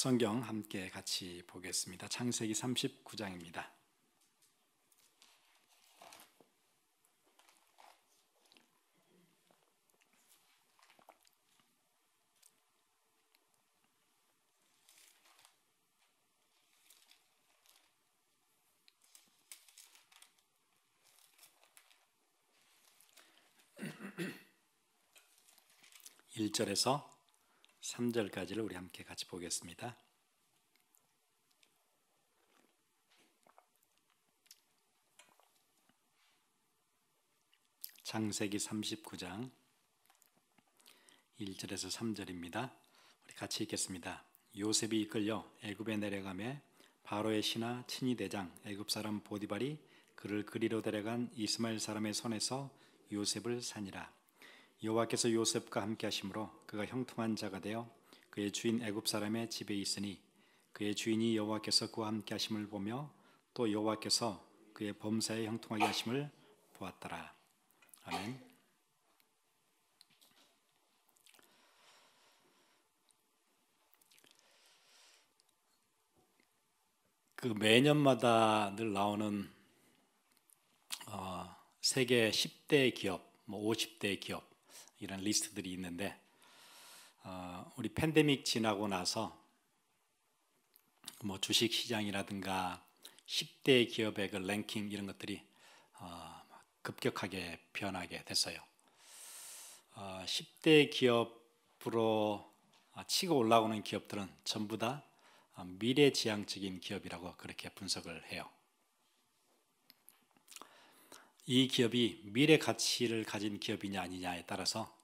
성경 함께 같이 보겠습니다. 창세기 39장입니다. 일절에서 3절까지를 우리 함께 같이 보겠습니다. 창세기 39장 1절에서 3절입니다. 우리 같이 읽겠습니다. 요셉이 이끌려 애굽에 내려가매 바로의 신하 친위 대장 애굽 사람 보디발이 그를 그리로 데려간 이스마엘 사람의 손에서 요셉을 산이라 여호와께서 요셉과 함께 하심으로 그가 형통한 자가 되어 그의 주인 애굽 사람의 집에 있으니 그의 주인이 여호와께서 그와 함께 하심을 보며 또 여호와께서 그의 범사에 형통하게 하심을 보았더라. 아멘. 그 매년마다 늘 나오는 어, 세계 10대 기업, 뭐 50대 기업 이런 리스트들이 있는데 어, 우리 팬데믹 지나고 나서 뭐 주식 시장이라든가 10대 기업의 그 랭킹 이런 것들이 어, 급격하게 변하게 됐어요. 어, 10대 기업으로 아, 치고 올라오는 기업들은 전부 다 아, 미래지향적인 기업이라고 그렇게 분석을 해요. 이 기업이 미래 가치를 가진 기업이냐 아니냐에 따라서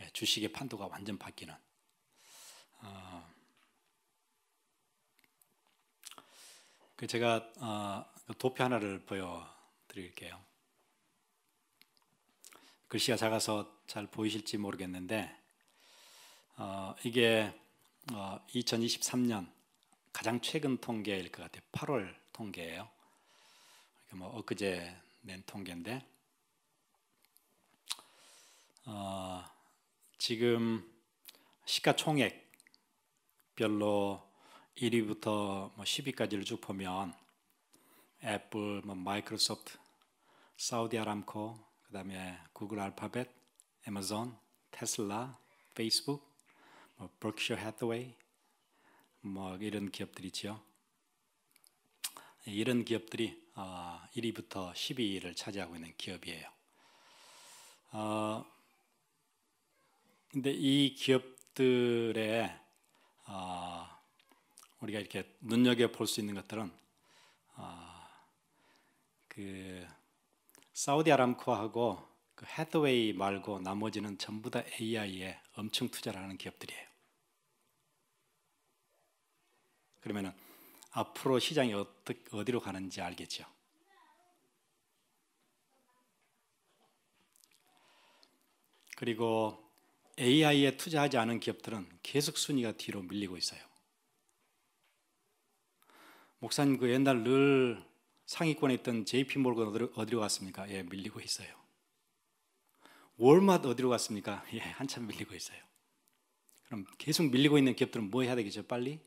예, 주식의 판도가 완전 바뀌는 어, 그 제가 어, 그 도표 하나를 보여드릴게요. 글씨가 작아서 잘 보이실지 모르겠는데 어, 이게 2023년 가장 최근 통계일 것 같아요. 8월 통계예요. 뭐 엊그제 렌통계인데 어, 지금 시가총액 별로 1위부터 뭐 10위까지를 쭉 보면 애플, 뭐 마이크로소프트, 사우디아람코, 그다음에 구글 알파벳, 애마존, 테슬라, 페이스북, 뭐 버크셔 해서웨이 뭐 이런 기업들이죠. 이런 기업들이 1위부터 어, 12위를 차지하고 있는 기업이에요. 어, 근데 이 기업들의 어, 우리가 이렇게 눈여겨 볼 수 있는 것들은 그 사우디아람코하고 그 헤드웨이 말고 나머지는 전부 다 AI에 엄청 투자를 하는 기업들이에요. 그러면은 앞으로 시장이 어디로 가는지 알겠죠. 그리고 AI에 투자하지 않은 기업들은 계속 순위가 뒤로 밀리고 있어요. 목사님 그 옛날 늘 상위권에 있던 JP 몰건 어디로, 어디로 갔습니까? 예, 밀리고 있어요. 월마트 어디로 갔습니까? 예, 한참 밀리고 있어요. 그럼 계속 밀리고 있는 기업들은 뭐 해야 되겠죠? 빨리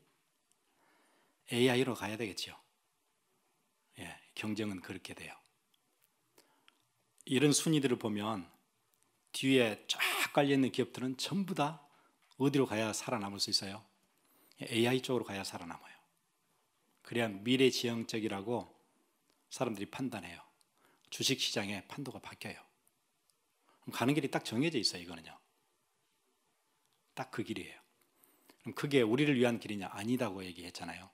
AI로 가야 되겠죠. 예, 경쟁은 그렇게 돼요. 이런 순위들을 보면 뒤에 쫙 깔려있는 기업들은 전부 다 어디로 가야 살아남을 수 있어요? AI 쪽으로 가야 살아남아요. 그래야 미래지향적이라고 사람들이 판단해요. 주식시장의 판도가 바뀌어요. 가는 길이 딱 정해져 있어요, 이거는요. 딱 그 길이에요. 그럼 그게 우리를 위한 길이냐? 아니다고 얘기했잖아요.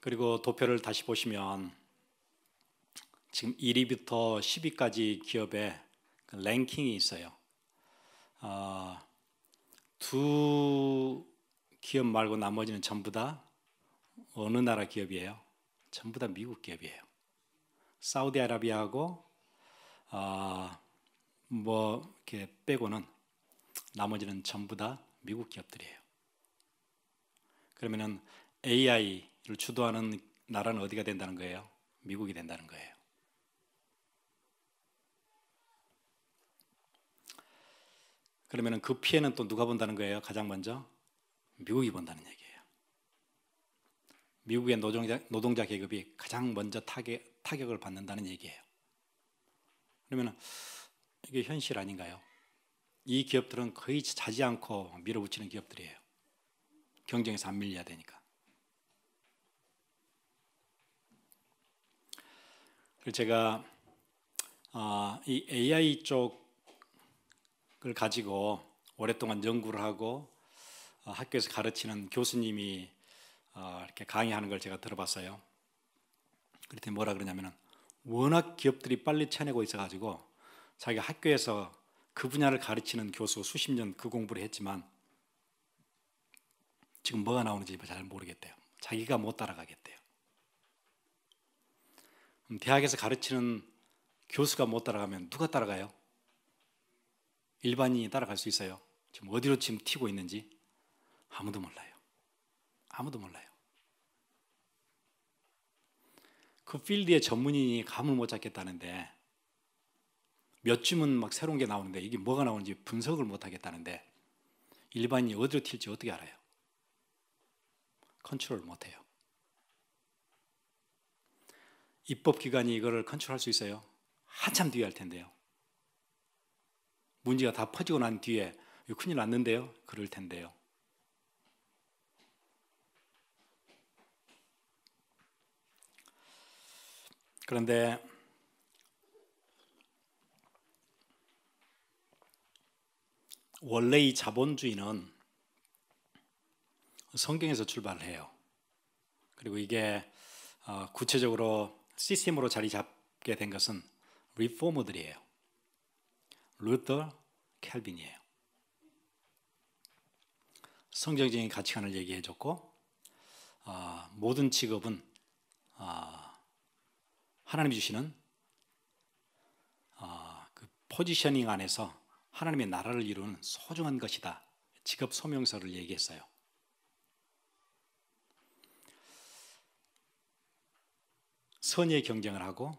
그리고 도표를 다시 보시면 지금 1위부터 10위까지 기업의 그 랭킹이 있어요. 어, 두 기업 말고 나머지는 전부 다 어느 나라 기업이에요? 전부 다 미국 기업이에요. 사우디아라비아하고 어, 뭐 이렇게 빼고는 나머지는 전부 다 미국 기업들이에요. 그러면은 AI 주도하는 나라는 어디가 된다는 거예요? 미국이 된다는 거예요. 그러면 그 피해는 또 누가 본다는 거예요? 가장 먼저 미국이 본다는 얘기예요. 미국의 노동자, 노동자 계급이 가장 먼저 타격, 타격을 받는다는 얘기예요. 그러면 이게 현실 아닌가요? 이 기업들은 거의 자지 않고 밀어붙이는 기업들이에요. 경쟁에서 안 밀려야 되니까. 제가 아, 이 AI 쪽을 가지고 오랫동안 연구를 하고 아, 학교에서 가르치는 교수님이 아, 이렇게 강의하는 걸 제가 들어봤어요. 그랬더니 뭐라 그러냐면은 워낙 기업들이 빨리 쳐내고 있어가지고 자기 학교에서 그 분야를 가르치는 교수 수십 년 그 공부를 했지만 지금 뭐가 나오는지 잘 모르겠대요. 자기가 못 따라가겠대요. 대학에서 가르치는 교수가 못 따라가면 누가 따라가요? 일반인이 따라갈 수 있어요. 지금 어디로 지금 튀고 있는지 아무도 몰라요. 아무도 몰라요. 그 필드의 전문인이 감을 못 잡겠다는데 몇 줌은 막 새로운 게 나오는데 이게 뭐가 나오는지 분석을 못 하겠다는데 일반인이 어디로 튈지 어떻게 알아요? 컨트롤 못 해요. 입법기관이 이거를 컨트롤할 수 있어요? 한참 뒤에 할 텐데요. 문제가 다 퍼지고 난 뒤에 큰일 났는데요. 그럴 텐데요. 그런데 원래 이 자본주의는 성경에서 출발해요. 그리고 이게 어, 구체적으로 시스템으로 자리 잡게 된 것은 리포머들이에요. 루터, 캘빈이에요. 성경적인 가치관을 얘기해 줬고 어, 아, 모든 직업은 어, 하나님이 주시는 어, 그 포지셔닝 안에서 하나님의 나라를 이루는 소중한 것이다. 직업 소명서를 얘기했어요. 선의의 경쟁을 하고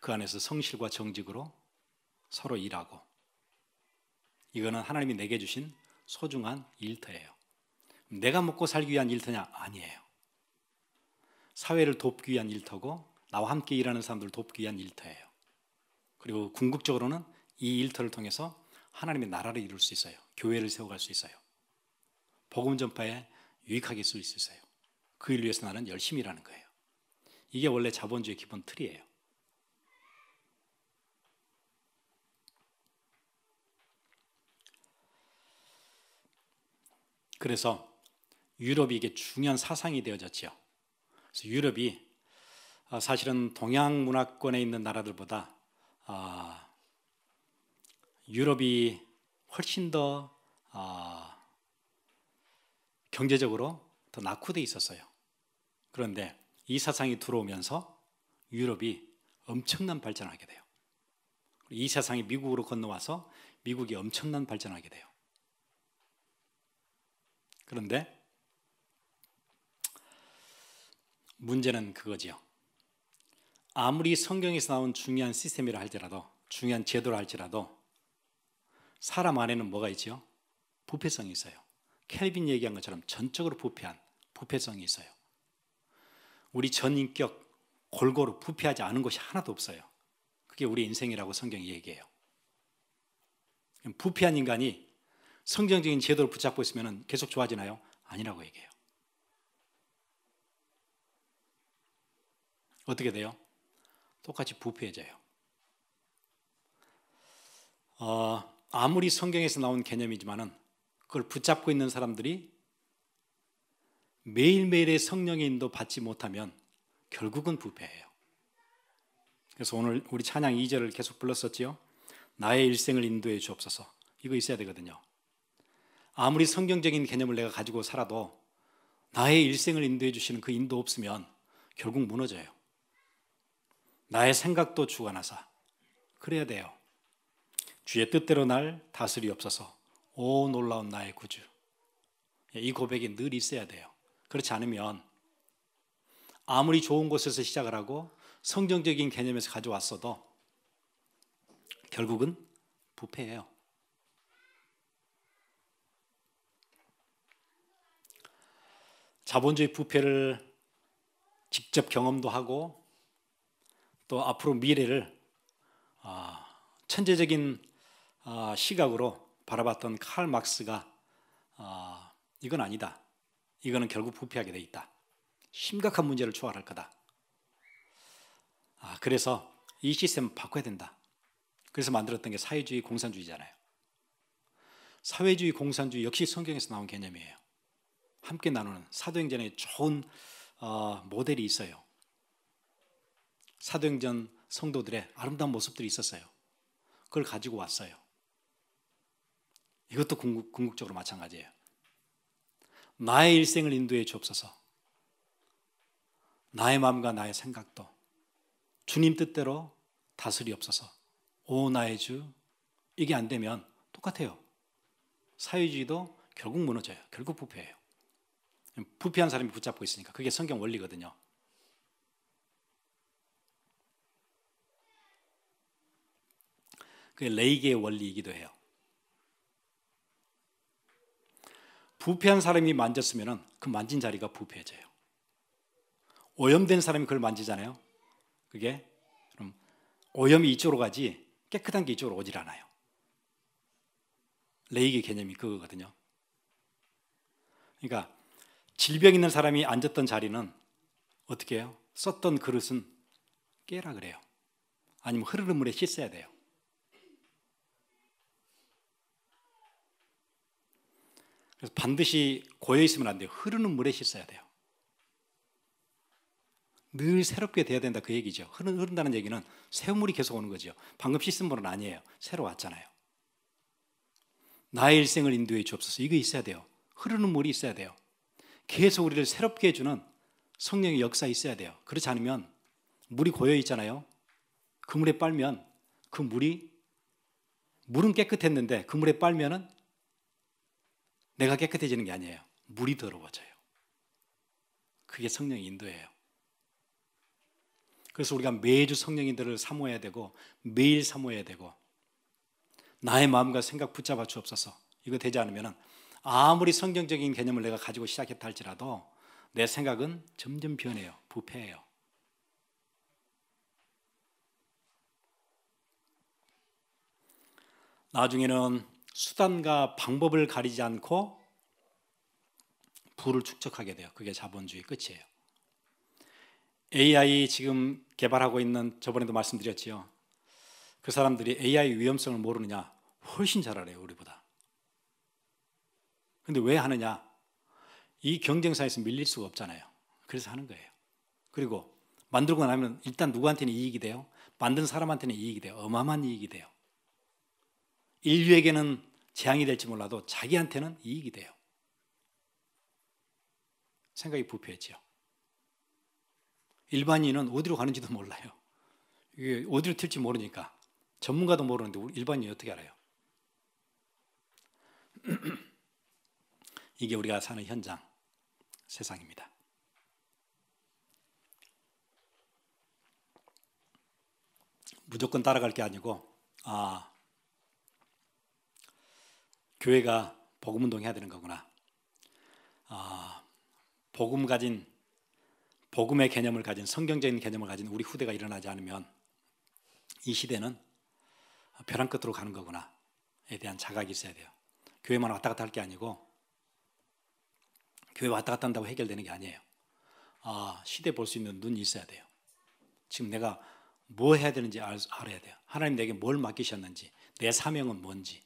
그 안에서 성실과 정직으로 서로 일하고 이거는 하나님이 내게 주신 소중한 일터예요. 내가 먹고 살기 위한 일터냐? 아니에요. 사회를 돕기 위한 일터고 나와 함께 일하는 사람들을 돕기 위한 일터예요. 그리고 궁극적으로는 이 일터를 통해서 하나님의 나라를 이룰 수 있어요. 교회를 세워갈 수 있어요. 복음 전파에 유익하게 쓸 수 있어요. 그일을 위해서 나는 열심히 일하는 거예요. 이게 원래 자본주의 기본 틀이에요. 그래서 유럽이 이게 중요한 사상이 되어졌지요. 그래서 유럽이 아, 사실은 동양 문화권에 있는 나라들보다 아, 유럽이 훨씬 더 아, 경제적으로 더 낙후돼 있었어요. 그런데 이 사상이 들어오면서 유럽이 엄청난 발전하게 돼요. 이 사상이 미국으로 건너와서 미국이 엄청난 발전하게 돼요. 그런데 문제는 그거지요. 아무리 성경에서 나온 중요한 시스템이라 할지라도 중요한 제도라 할지라도 사람 안에는 뭐가 있지요? 부패성이 있어요. 켈빈 얘기한 것처럼 전적으로 부패한 부패성이 있어요. 우리 전 인격 골고루 부패하지 않은 것이 하나도 없어요. 그게 우리 인생이라고 성경이 얘기해요. 부패한 인간이 성경적인 제도를 붙잡고 있으면 계속 좋아지나요? 아니라고 얘기해요. 어떻게 돼요? 똑같이 부패해져요. 어, 아무리 성경에서 나온 개념이지만은 그걸 붙잡고 있는 사람들이 매일매일의 성령의 인도 받지 못하면 결국은 부패해요. 그래서 오늘 우리 찬양 2절을 계속 불렀었지요. 나의 일생을 인도해 주옵소서. 이거 있어야 되거든요. 아무리 성경적인 개념을 내가 가지고 살아도 나의 일생을 인도해 주시는 그 인도 없으면 결국 무너져요. 나의 생각도 주관하사. 그래야 돼요. 주의 뜻대로 날 다스리옵소서. 오 놀라운 나의 구주. 예, 이 고백이 늘 있어야 돼요. 그렇지 않으면 아무리 좋은 곳에서 시작을 하고 성경적인 개념에서 가져왔어도 결국은 부패예요. 자본주의 부패를 직접 경험도 하고 또 앞으로 미래를 아, 천재적인 아, 시각으로 바라봤던 칼 막스가 아, 이건 아니다. 이거는 결국 부패하게 돼 있다. 심각한 문제를 초월할 거다. 아, 그래서 이 시스템을 바꿔야 된다. 그래서 만들었던 게 사회주의 공산주의잖아요. 사회주의 공산주의 역시 성경에서 나온 개념이에요. 함께 나누는 사도행전의 좋은 어, 모델이 있어요. 사도행전 성도들의 아름다운 모습들이 있었어요. 그걸 가지고 왔어요. 이것도 궁극, 궁극적으로 마찬가지예요. 나의 일생을 인도해 주옵소서. 나의 마음과 나의 생각도 주님 뜻대로 다스리옵소서. 오 나의 주 이게 안 되면 똑같아요. 사회주의도 결국 무너져요. 결국 부패해요. 부패한 사람이 붙잡고 있으니까 그게 성경 원리거든요. 그게 레이게의 원리이기도 해요. 부패한 사람이 만졌으면 그 만진 자리가 부패해져요. 오염된 사람이 그걸 만지잖아요. 그게 그럼 오염이 이쪽으로 가지 깨끗한 게 이쪽으로 오질 않아요. 레이기 개념이 그거거든요. 그러니까 질병 있는 사람이 앉았던 자리는 어떻게 해요? 썼던 그릇은 깨라 그래요. 아니면 흐르는 물에 씻어야 돼요. 그래서 반드시 고여 있으면 안 돼요. 흐르는 물에 씻어야 돼요. 늘 새롭게 돼야 된다 그 얘기죠. 흐른, 흐른다는 얘기는 새물이 계속 오는 거죠. 방금 씻은 물은 아니에요. 새로 왔잖아요. 나의 일생을 인도해 주옵소서. 이거 있어야 돼요. 흐르는 물이 있어야 돼요. 계속 우리를 새롭게 해주는 성령의 역사 있어야 돼요. 그렇지 않으면 물이 고여 있잖아요. 그 물에 빨면 그 물이 물은 깨끗했는데 그 물에 빨면은 내가 깨끗해지는 게 아니에요. 물이 더러워져요. 그게 성령의 인도예요. 그래서 우리가 매주 성령인들을 사모해야 되고 매일 사모해야 되고 나의 마음과 생각 붙잡아 주옵소서. 이거 되지 않으면 아무리 성경적인 개념을 내가 가지고 시작했다 할지라도 내 생각은 점점 변해요. 부패해요. 나중에는 수단과 방법을 가리지 않고 부를 축적하게 돼요. 그게 자본주의 끝이에요. AI 지금 개발하고 있는 저번에도 말씀드렸지요. 그 사람들이 AI 위험성을 모르느냐? 훨씬 잘 알아요, 우리보다. 근데 왜 하느냐? 이 경쟁사에서 밀릴 수가 없잖아요. 그래서 하는 거예요. 그리고 만들고 나면 일단 누구한테는 이익이 돼요? 만든 사람한테는 이익이 돼요. 어마어마한 이익이 돼요. 인류에게는 재앙이 될지 몰라도 자기한테는 이익이 돼요. 생각이 부패했지 일반인은 어디로 가는지도 몰라요. 이게 어디로 튈지 모르니까 전문가도 모르는데 일반인이 어떻게 알아요? 이게 우리가 사는 현장 세상입니다. 무조건 따라갈 게 아니고 아 교회가 복음 운동해야 되는 거구나. 아, 복음 가진 복음의 개념을 가진 성경적인 개념을 가진 우리 후대가 일어나지 않으면 이 시대는 벼랑 끝으로 가는 거구나에 대한 자각이 있어야 돼요. 교회만 왔다 갔다 할 게 아니고 교회 왔다 갔다 한다고 해결되는 게 아니에요. 아, 시대 볼 수 있는 눈이 있어야 돼요. 지금 내가 뭐 해야 되는지 알, 아야 돼요. 하나님 내게 뭘 맡기셨는지, 내 사명은 뭔지,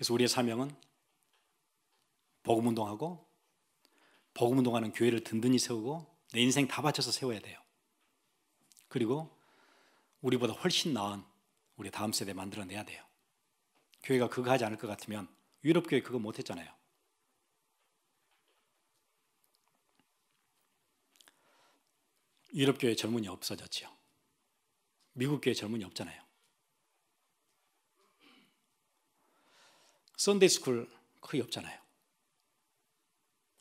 그래서 우리의 사명은 복음 운동하고 복음 운동하는 교회를 든든히 세우고 내 인생 다 바쳐서 세워야 돼요. 그리고 우리보다 훨씬 나은 우리 다음 세대 만들어내야 돼요. 교회가 그거 하지 않을 것 같으면 유럽 교회 그거 못 했잖아요. 유럽 교회 젊은이 없어졌지요. 미국 교회 젊은이 없잖아요. 선데이 스쿨 거의 없잖아요.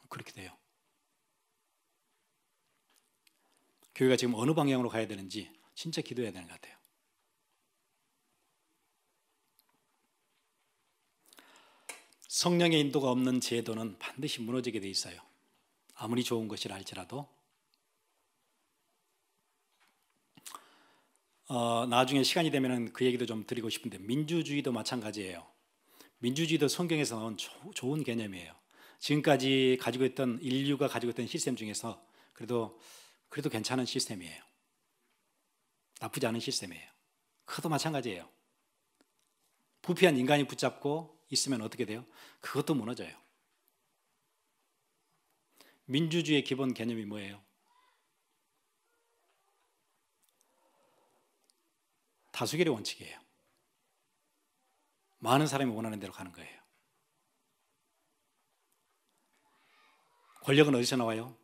그렇게 돼요. 교회가 지금 어느 방향으로 가야 되는지 진짜 기도해야 되는 것 같아요. 성령의 인도가 없는 제도는 반드시 무너지게 돼 있어요. 아무리 좋은 것이라 할지라도 어, 나중에 시간이 되면 그 얘기도 좀 드리고 싶은데 민주주의도 마찬가지예요. 민주주의도 성경에서 나온 조, 좋은 개념이에요. 지금까지 가지고 있던 인류가 가지고 있던 시스템 중에서 그래도 그래도 괜찮은 시스템이에요. 나쁘지 않은 시스템이에요. 그것도 마찬가지예요. 부패한 인간이 붙잡고 있으면 어떻게 돼요? 그것도 무너져요. 민주주의의 기본 개념이 뭐예요? 다수결의 원칙이에요. 많은 사람이 원하는 대로 가는 거예요. 권력은 어디서 나와요?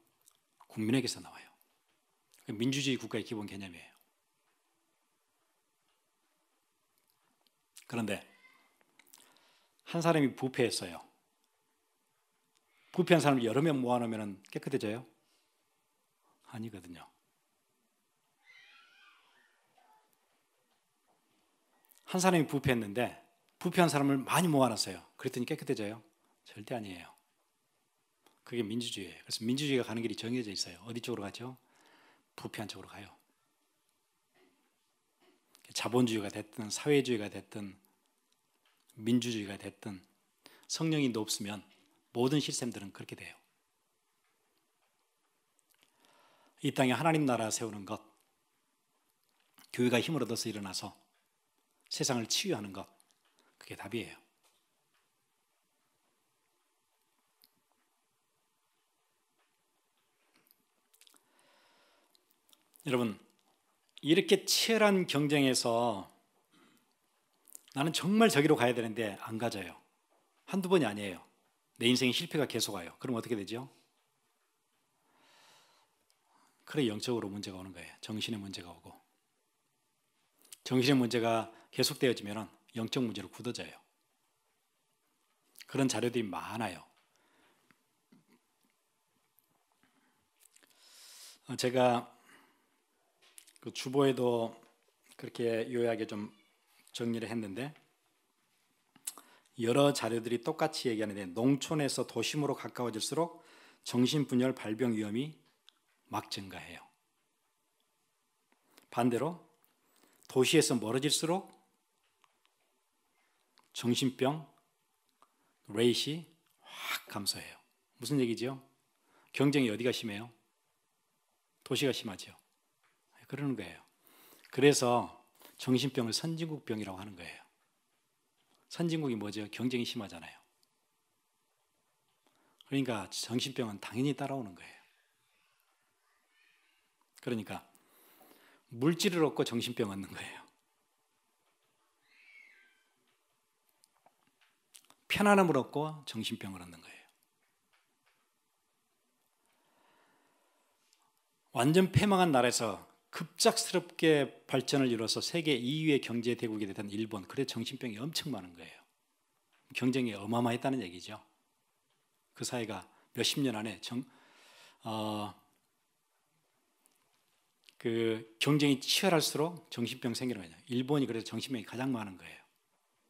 국민에게서 나와요. 민주주의 국가의 기본 개념이에요. 그런데 한 사람이 부패했어요. 부패한 사람 여러 명 모아놓으면 깨끗해져요? 아니거든요. 한 사람이 부패했는데 부패한 사람을 많이 모아놨어요. 그랬더니 깨끗해져요? 절대 아니에요. 그게 민주주의예요. 그래서 민주주의가 가는 길이 정해져 있어요. 어디 쪽으로 가죠? 부패한 쪽으로 가요. 자본주의가 됐든 사회주의가 됐든 민주주의가 됐든 성령이 높으면 모든 시스템들은 그렇게 돼요. 이 땅에 하나님 나라 세우는 것, 교회가 힘을 얻어서 일어나서 세상을 치유하는 것, 그게 답이에요. 여러분, 이렇게 치열한 경쟁에서 나는 정말 저기로 가야 되는데 안 가져요. 한두 번이 아니에요. 내 인생의 실패가 계속 와요. 그럼 어떻게 되죠? 그래 영적으로 문제가 오는 거예요. 정신의 문제가 오고 정신의 문제가 계속되어지면 영적 문제로 굳어져요. 그런 자료들이 많아요. 어, 제가 그 주보에도 그렇게 요약에 좀 정리를 했는데 여러 자료들이 똑같이 얘기하는데 농촌에서 도심으로 가까워질수록 정신분열 발병 위험이 막 증가해요. 반대로 도시에서 멀어질수록 정신병, 레이시 확 감소해요. 무슨 얘기죠? 경쟁이 어디가 심해요? 도시가 심하죠. 그러는 거예요. 그래서 정신병을 선진국병이라고 하는 거예요. 선진국이 뭐죠? 경쟁이 심하잖아요. 그러니까 정신병은 당연히 따라오는 거예요. 그러니까 물질을 얻고 정신병 얻는 거예요. 편안함을 얻고 정신병을 얻는 거예요. 완전 패망한 나라에서 급작스럽게 발전을 이뤄서 세계 2위의 경제 대국이 됐던 일본, 그래 정신병이 엄청 많은 거예요. 경쟁이 어마어마했다는 얘기죠. 그 사이가 몇 십 년 안에 정, 어, 그 경쟁이 치열할수록 정신병 생기는 거예요. 일본이 그래서 정신병이 가장 많은 거예요.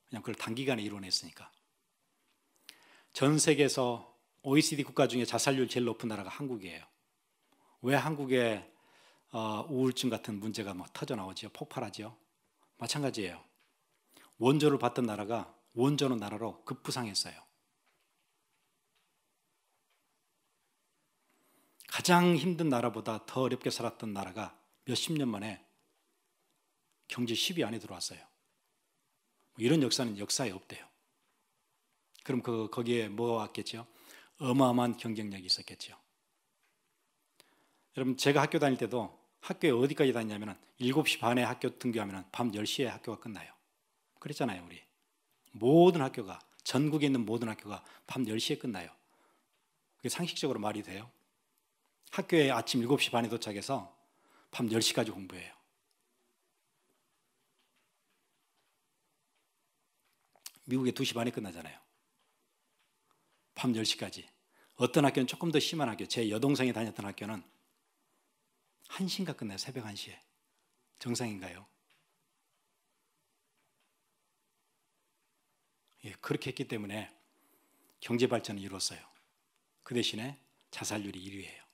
그냥 그걸 단기간에 이뤄냈으니까. 전 세계에서 OECD 국가 중에 자살률 제일 높은 나라가 한국이에요. 왜 한국에 어, 우울증 같은 문제가 막 뭐 터져 나오지요? 폭발하지요? 마찬가지예요. 원조를 받던 나라가 원조는 나라로 급부상했어요. 가장 힘든 나라보다 더 어렵게 살았던 나라가 몇십 년 만에 경제 10위 안에 들어왔어요. 뭐 이런 역사는 역사에 없대요. 그럼 그 거기에 뭐가 왔겠죠? 어마어마한 경쟁력이 있었겠죠. 여러분 제가 학교 다닐 때도 학교에 어디까지 다니냐면 7시 반에 학교 등교하면 밤 10시에 학교가 끝나요. 그랬잖아요, 우리. 모든 학교가 전국에 있는 모든 학교가 밤 10시에 끝나요. 그게 상식적으로 말이 돼요? 학교에 아침 7시 반에 도착해서 밤 10시까지 공부해요. 미국에 2시 반에 끝나잖아요. 밤 10시까지. 어떤 학교는 조금 더 심한 학교, 제 여동생이 다녔던 학교는 1시인가 끝나요, 새벽 1시에. 정상인가요? 예, 그렇게 했기 때문에 경제 발전이 이뤘어요. 그 대신에 자살률이 1위예요.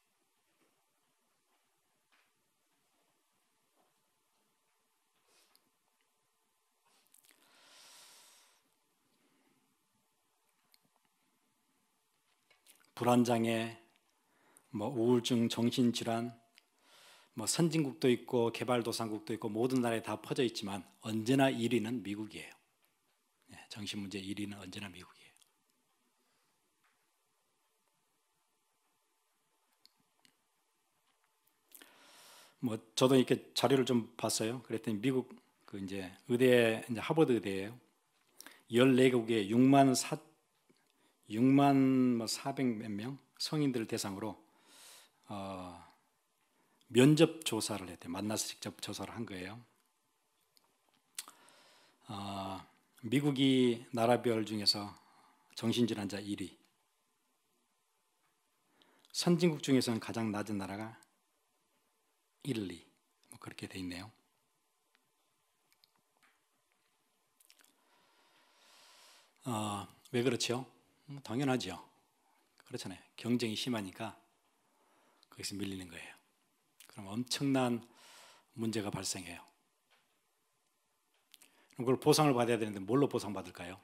불안장애, 뭐 우울증, 정신질환, 뭐 선진국도 있고 개발도상국도 있고 모든 나라에 다 퍼져 있지만 언제나 1위는 미국이에요. 예, 정신문제 1위는 언제나 미국이에요. 뭐 저도 이렇게 자료를 좀 봤어요. 그랬더니 미국 그 이제 의대 이제 하버드 의대예요. 14개국에 6만 4 6만 400몇 뭐 명 성인들을 대상으로 어, 면접 조사를 했대요. 만나서 직접 조사를 한 거예요. 어, 미국이 나라별 중에서 정신질환자 1위. 선진국 중에서는 가장 낮은 나라가 1, 2. 뭐 그렇게 돼 있네요. 어, 왜 그렇죠? 뭐 당연하죠. 그렇잖아요. 경쟁이 심하니까 거기서 밀리는 거예요. 그럼 엄청난 문제가 발생해요. 그걸 보상을 받아야 되는데 뭘로 보상받을까요?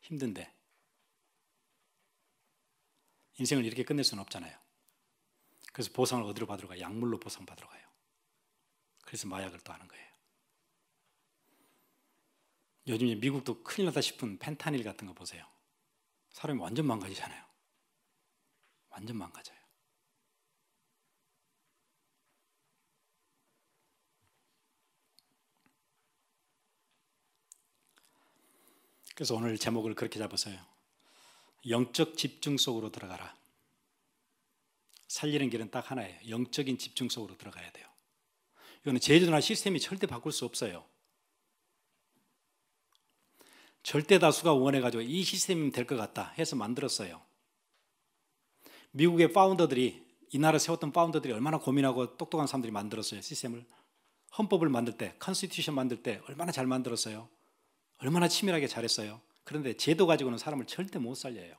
힘든데. 인생을 이렇게 끝낼 수는 없잖아요. 그래서 보상을 어디로 받으러 가요? 약물로 보상받으러 가요. 그래서 마약을 또 하는 거예요. 요즘 미국도 큰일 나다 싶은 펜타닐 같은 거 보세요. 사람이 완전 망가지잖아요. 완전 망가져요. 그래서 오늘 제목을 그렇게 잡았어요. 영적 집중 속으로 들어가라. 살리는 길은 딱 하나예요. 영적인 집중 속으로 들어가야 돼요. 이거는 제도나 주 시스템이 절대 바꿀 수 없어요. 절대 다수가 원해가지고이 시스템이면 될것 같다 해서 만들었어요. 미국의 파운더들이 이 나라 세웠던 파운더들이 얼마나 고민하고 똑똑한 사람들이 만들었어요 시스템을 헌법을 만들 때 컨스티튜션 만들 때 얼마나 잘 만들었어요 얼마나 치밀하게 잘했어요 그런데 제도 가지고는 사람을 절대 못 살려요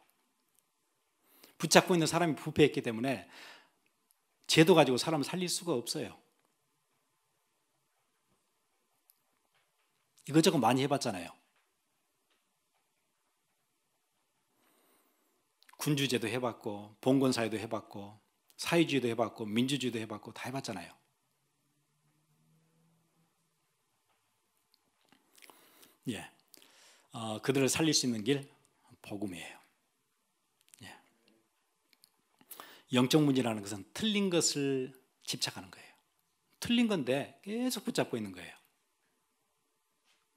붙잡고 있는 사람이 부패했기 때문에 제도 가지고 사람을 살릴 수가 없어요 이것저것 많이 해봤잖아요 군주제도 해봤고 봉건사회도 해봤고 사회주의도 해봤고 민주주의도 해봤고 다 해봤잖아요. 예, 어, 그들을 살릴 수 있는 길 복음이에요. 예. 영적 문제라는 것은 틀린 것을 집착하는 거예요. 틀린 건데 계속 붙잡고 있는 거예요.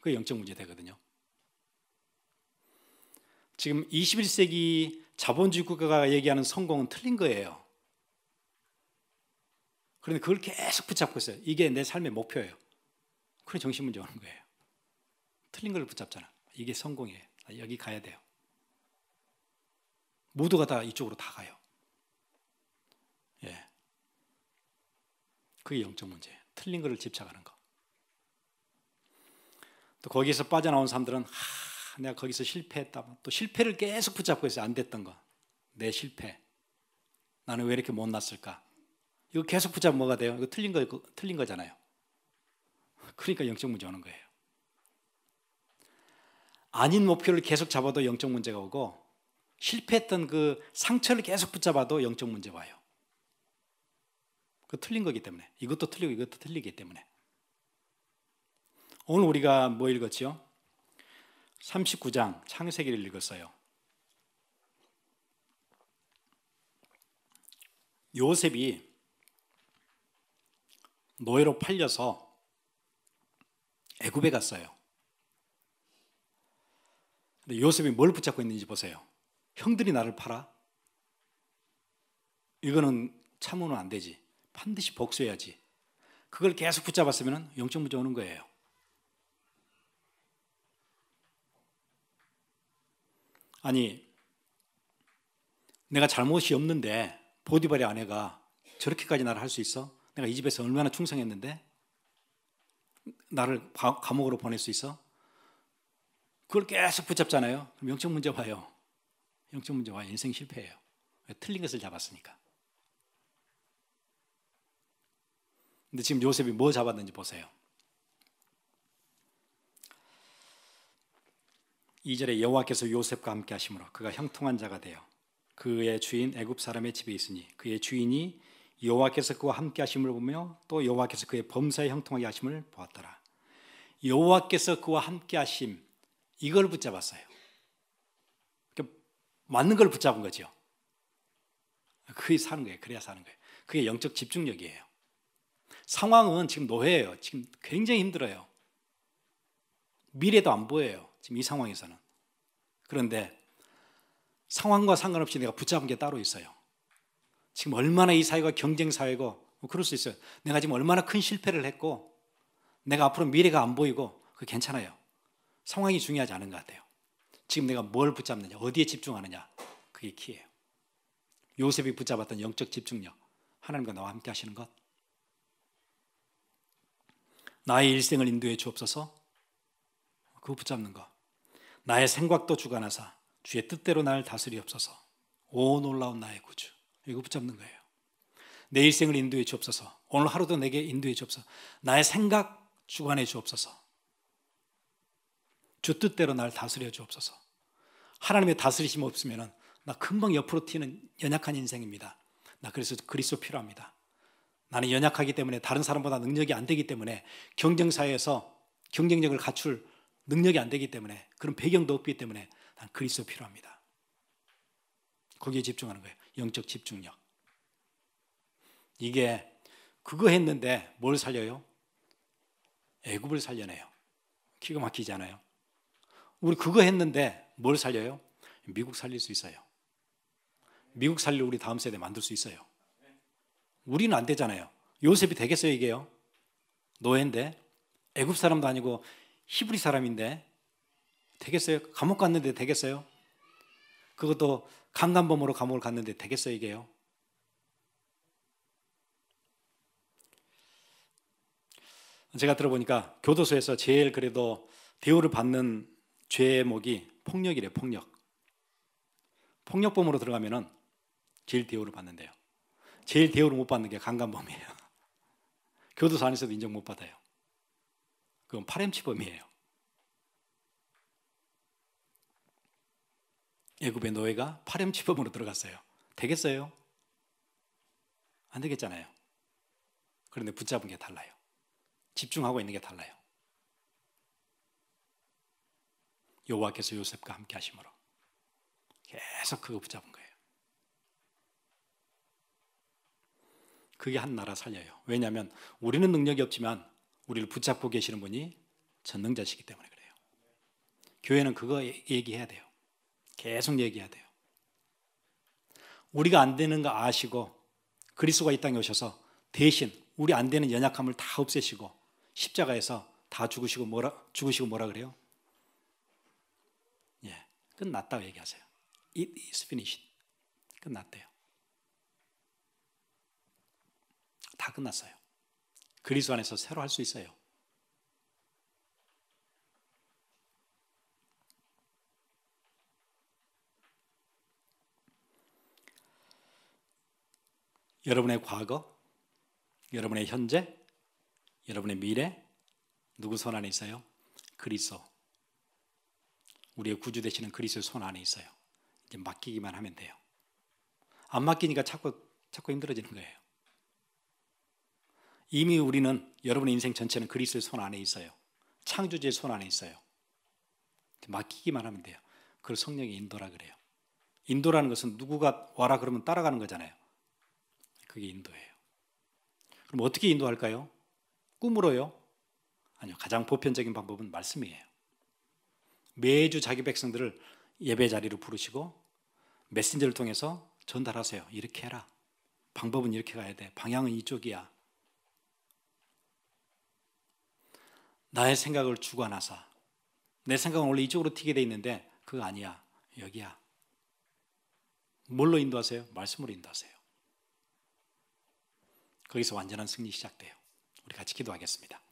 그게 영적 문제 되거든요. 지금 21세기 자본주의 국가가 얘기하는 성공은 틀린 거예요. 그런데 그걸 계속 붙잡고 있어요. 이게 내 삶의 목표예요. 그래 정신 문제 오는 거예요. 틀린 걸 붙잡잖아. 이게 성공이에요. 아, 여기 가야 돼요. 모두가 다 이쪽으로 다 가요. 예. 그게 영적 문제 틀린 거를 집착하는 거. 또 거기에서 빠져나온 사람들은 하, 내가 거기서 실패했다. 또 실패를 계속 붙잡고 있어요. 안 됐던 거. 내 실패. 나는 왜 이렇게 못났을까? 이거 계속 붙잡으면 뭐가 돼요? 이거 틀린 거, 틀린 거잖아요. 그러니까 영적 문제 오는 거예요. 아닌 목표를 계속 잡아도 영적 문제가 오고 실패했던 그 상처를 계속 붙잡아도 영적 문제 와요. 그 틀린 거기 때문에 이것도 틀리고 이것도 틀리기 때문에 오늘 우리가 뭐 읽었지요? 39장 창세기를 읽었어요. 요셉이 노예로 팔려서 애굽에 갔어요. 근데 요셉이 뭘 붙잡고 있는지 보세요. 형들이 나를 팔아? 이거는 참으면 안 되지. 반드시 복수해야지. 그걸 계속 붙잡았으면 영적 문제 오는 거예요. 아니 내가 잘못이 없는데 보디발의 아내가 저렇게까지 나를 할 수 있어? 내가 이 집에서 얼마나 충성했는데 나를 감옥으로 보낼 수 있어? 그걸 계속 붙잡잖아요. 그럼 영적 문제 봐요 영적 문제 와 인생 실패예요. 틀린 것을 잡았으니까. 근데 지금 요셉이 뭐 잡았는지 보세요. 2절에 여호와께서 요셉과 함께 하심으로 그가 형통한 자가 되어 그의 주인 애굽 사람의 집에 있으니 그의 주인이 여호와께서 그와 함께 하심을 보며 또 여호와께서 그의 범사에 형통하게 하심을 보았더라. 여호와께서 그와 함께 하심 이걸 붙잡았어요. 그러니까 맞는 걸 붙잡은 거죠. 그게 사는 거예요. 그래야 사는 거예요. 그게 영적 집중력이에요. 상황은 지금 노예예요. 지금 굉장히 힘들어요. 미래도 안 보여요. 지금 이 상황에서는. 그런데 상황과 상관없이 내가 붙잡은 게 따로 있어요. 지금 얼마나 이 사회가 경쟁 사회고 뭐 그럴 수 있어요. 내가 지금 얼마나 큰 실패를 했고 내가 앞으로 미래가 안 보이고 그 괜찮아요. 상황이 중요하지 않은 것 같아요. 지금 내가 뭘 붙잡느냐, 어디에 집중하느냐, 그게 키예요. 요셉이 붙잡았던 영적 집중력, 하나님과 나와 함께 하시는 것. 나의 일생을 인도해 주옵소서. 그거 붙잡는 것. 나의 생각도 주관하사 주의 뜻대로 나를 다스리옵소서. 오 놀라운 나의 구주. 이거 붙잡는 거예요. 내 일생을 인도해 주옵소서. 오늘 하루도 내게 인도해 주옵소서. 나의 생각 주관해 주옵소서. 주 뜻대로 나를 다스려 주옵소서. 하나님의 다스리심 없으면 나 금방 옆으로 튀는 연약한 인생입니다. 나 그래서 그리스도 필요합니다. 나는 연약하기 때문에 다른 사람보다 능력이 안 되기 때문에 경쟁사회에서 경쟁력을 갖출 능력이 안 되기 때문에 그런 배경도 없기 때문에 난 그리스도 필요합니다. 거기에 집중하는 거예요. 영적 집중력. 이게 그거 했는데 뭘 살려요? 애굽을 살려내요. 기가 막히잖아요. 우리 그거 했는데 뭘 살려요? 미국 살릴 수 있어요. 미국 살려 우리 다음 세대 만들 수 있어요. 우리는 안 되잖아요. 요셉이 되겠어요 이게요? 노예인데 애굽 사람도 아니고 히브리 사람인데 되겠어요? 감옥 갔는데 되겠어요? 그것도 강간범으로 감옥을 갔는데 되겠어요, 이게요? 제가 들어보니까 교도소에서 제일 그래도 대우를 받는 죄목이 폭력이래, 폭력. 폭력범으로 들어가면은 제일 대우를 받는데요. 제일 대우를 못 받는 게 강간범이에요. 교도소 안에서도 인정 못 받아요. 그건 파렴치범이에요. 애굽의 노예가 파렴치범으로 들어갔어요. 되겠어요? 안 되겠잖아요. 그런데 붙잡은 게 달라요. 집중하고 있는 게 달라요. 여호와께서 요셉과 함께 하심으로 계속 그거 붙잡은 거예요. 그게 한 나라 살려요. 왜냐하면 우리는 능력이 없지만 우리를 붙잡고 계시는 분이 전능자시기 때문에 그래요. 교회는 그거 얘기해야 돼요. 계속 얘기해야 돼요. 우리가 안 되는 거 아시고 그리스도가 이 땅에 오셔서 대신 우리 안 되는 연약함을 다 없애시고 십자가에서 다 죽으시고 뭐라 죽으시고 뭐라 그래요? 예, 끝났다고 얘기하세요. It is finished. 끝났대요. 다 끝났어요. 그리스도 안에서 새로 할 수 있어요. 여러분의 과거, 여러분의 현재, 여러분의 미래 누구 손 안에 있어요? 그리스도. 우리의 구주 되시는 그리스도 손 안에 있어요. 이제 맡기기만 하면 돼요. 안 맡기니까 자꾸 자꾸 힘들어지는 거예요. 이미 우리는 여러분의 인생 전체는 그리스의 손 안에 있어요. 창조주의 손 안에 있어요. 맡기기만 하면 돼요. 그걸 성령의 인도라 그래요. 인도라는 것은 누구가 와라 그러면 따라가는 거잖아요. 그게 인도예요. 그럼 어떻게 인도할까요? 꿈으로요? 아니요. 가장 보편적인 방법은 말씀이에요. 매주 자기 백성들을 예배 자리로 부르시고 메신저를 통해서 전달하세요. 이렇게 해라. 방법은 이렇게 가야 돼. 방향은 이쪽이야. 나의 생각을 주관하사 내 생각은 원래 이쪽으로 튀게 돼 있는데 그거 아니야 여기야 뭘로 인도하세요? 말씀으로 인도하세요 거기서 완전한 승리 시작돼요 우리 같이 기도하겠습니다